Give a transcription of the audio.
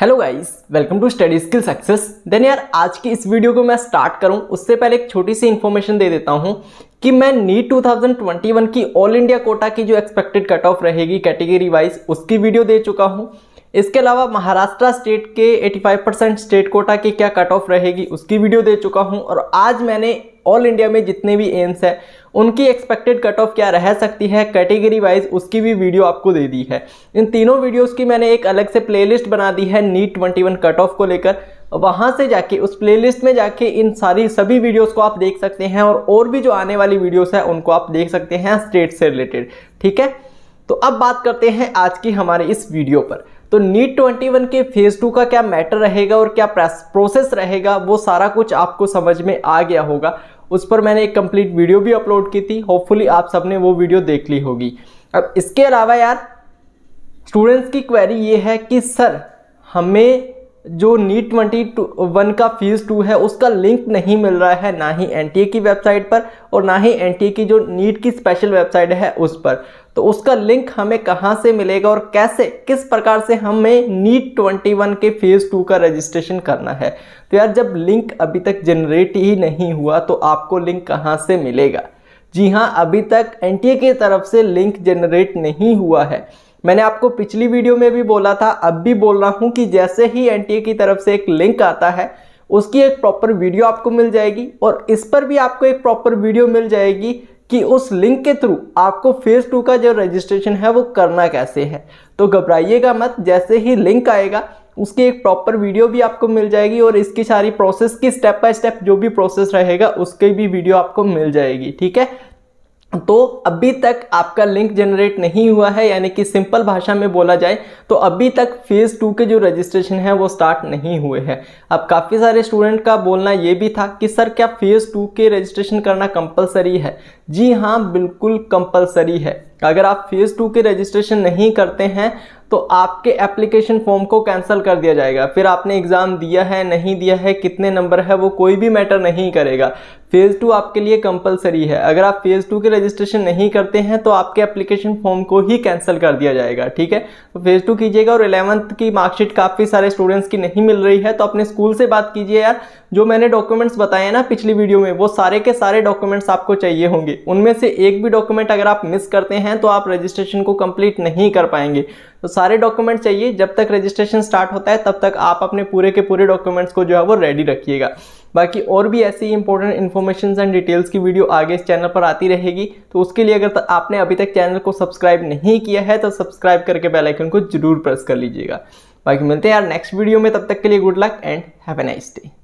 hello guys welcome to study skill success then यार आज की इस वीडियो को मैं स्टार्ट करूं उससे पहले एक छोटी सी इन्फॉर्मेशन दे देता हूं कि मैं नीट 2021 की ऑल इंडिया कोटा की जो एक्सपेक्टेड कट ऑफ रहेगी कैटेगरी वाइज उसकी वीडियो दे चुका हूं इसके अलावा महाराष्ट्र स्टेट के 85 परसेंट स्टेट कोटा की क्या कट ऑफ रहेगी उसकी वीडियो दे चुका हूँ और आज मैंने ऑल इंडिया में जितने भी एम्स है उनकी एक्सपेक्टेड कट ऑफ क्या रह सकती है कैटेगरी वाइज उसकी भी वीडियो आपको दे दी है इन तीनों वीडियोस की मैंने एक अलग से प्लेलिस्ट बना दी है नीट वन कट ऑफ को लेकर वहाँ से जाके उस प्लेलिस्ट में जाके इन सारी सभी वीडियोस को आप देख सकते हैं और और भी जो आने वाली वीडियोस हैं उनको आप देख सकते हैं स्टेट से रिलेटेड ठीक है तो अब बात करते हैं आज की हमारे इस वीडियो पर तो नीट 21 के फेज़ टू का क्या मैटर रहेगा और क्या प्रोसेस रहेगा वो सारा कुछ आपको समझ में आ गया होगा उस पर मैंने एक कंप्लीट वीडियो भी अपलोड की थी होपफुली आप सबने वो वीडियो देख ली होगी अब इसके अलावा यार स्टूडेंट्स की क्वेरी ये है कि सर हमें जो नीट ट्वेंटी वन का फीस टू है उसका लिंक नहीं मिल रहा है ना ही एन की वेबसाइट पर और ना ही एन की जो नीट e की स्पेशल वेबसाइट है उस पर तो उसका लिंक हमें कहाँ से मिलेगा और कैसे किस प्रकार से हमें नीट ट्वेंटी वन के फेज़ टू का रजिस्ट्रेशन करना है तो यार जब लिंक अभी तक जनरेट ही नहीं हुआ तो आपको लिंक कहाँ से मिलेगा जी हाँ अभी तक एन की तरफ से लिंक जनरेट नहीं हुआ है मैंने आपको पिछली वीडियो में भी बोला था अब भी बोल रहा हूँ कि जैसे ही एन की तरफ से एक लिंक आता है उसकी एक प्रॉपर वीडियो आपको मिल जाएगी और इस पर भी आपको एक प्रॉपर वीडियो मिल जाएगी कि उस लिंक के थ्रू आपको फेज़ टू का जो रजिस्ट्रेशन है वो करना कैसे है तो घबराइएगा मत जैसे ही लिंक आएगा उसकी एक प्रॉपर वीडियो भी आपको मिल जाएगी और इसकी सारी प्रोसेस की स्टेप बाय स्टेप जो भी प्रोसेस रहेगा उसकी भी वीडियो आपको मिल जाएगी ठीक है तो अभी तक आपका लिंक जनरेट नहीं हुआ है यानी कि सिंपल भाषा में बोला जाए तो अभी तक फेज़ टू के जो रजिस्ट्रेशन है वो स्टार्ट नहीं हुए हैं अब काफ़ी सारे स्टूडेंट का बोलना ये भी था कि सर क्या फेज़ टू के रजिस्ट्रेशन करना कंपलसरी है जी हाँ बिल्कुल कंपलसरी है अगर आप फेज़ टू के रजिस्ट्रेशन नहीं करते हैं तो आपके एप्लीकेशन फॉर्म को कैंसिल कर दिया जाएगा फिर आपने एग्ज़ाम दिया है नहीं दिया है कितने नंबर है वो कोई भी मैटर नहीं करेगा फेज़ टू आपके लिए कंपलसरी है अगर आप फेज़ टू के रजिस्ट्रेशन नहीं करते हैं तो आपके एप्लीकेशन फॉर्म को ही कैंसिल कर दिया जाएगा ठीक है तो फेज़ टू कीजिएगा और इलेवंथ की मार्कशीट काफ़ी सारे स्टूडेंट्स की नहीं मिल रही है तो अपने स्कूल से बात कीजिए यार जो मैंने डॉक्यूमेंट्स बताए ना पिछली वीडियो में वो सारे के सारे डॉक्यूमेंट्स आपको चाहिए होंगे उनमें से एक भी डॉक्यूमेंट अगर आप मिस करते हैं हैं तो आप रजिस्ट्रेशन को कंप्लीट नहीं कर पाएंगे तो सारे डॉक्यूमेंट चाहिए जब तक रजिस्ट्रेशन स्टार्ट होता है तब तक आप अपने पूरे के पूरे डॉक्यूमेंट्स को जो है वो रेडी रखिएगा बाकी और भी ऐसी इंपॉर्टेंट इन्फॉर्मेशन एंड डिटेल्स की वीडियो आगे इस चैनल पर आती रहेगी तो उसके लिए अगर आपने अभी तक चैनल को सब्सक्राइब नहीं किया है तो सब्सक्राइब करके बेलाइकन को जरूर प्रेस कर लीजिएगा बाकी मिलते हैं यार नेक्स्ट वीडियो में तब तक के लिए good luck and have a nice day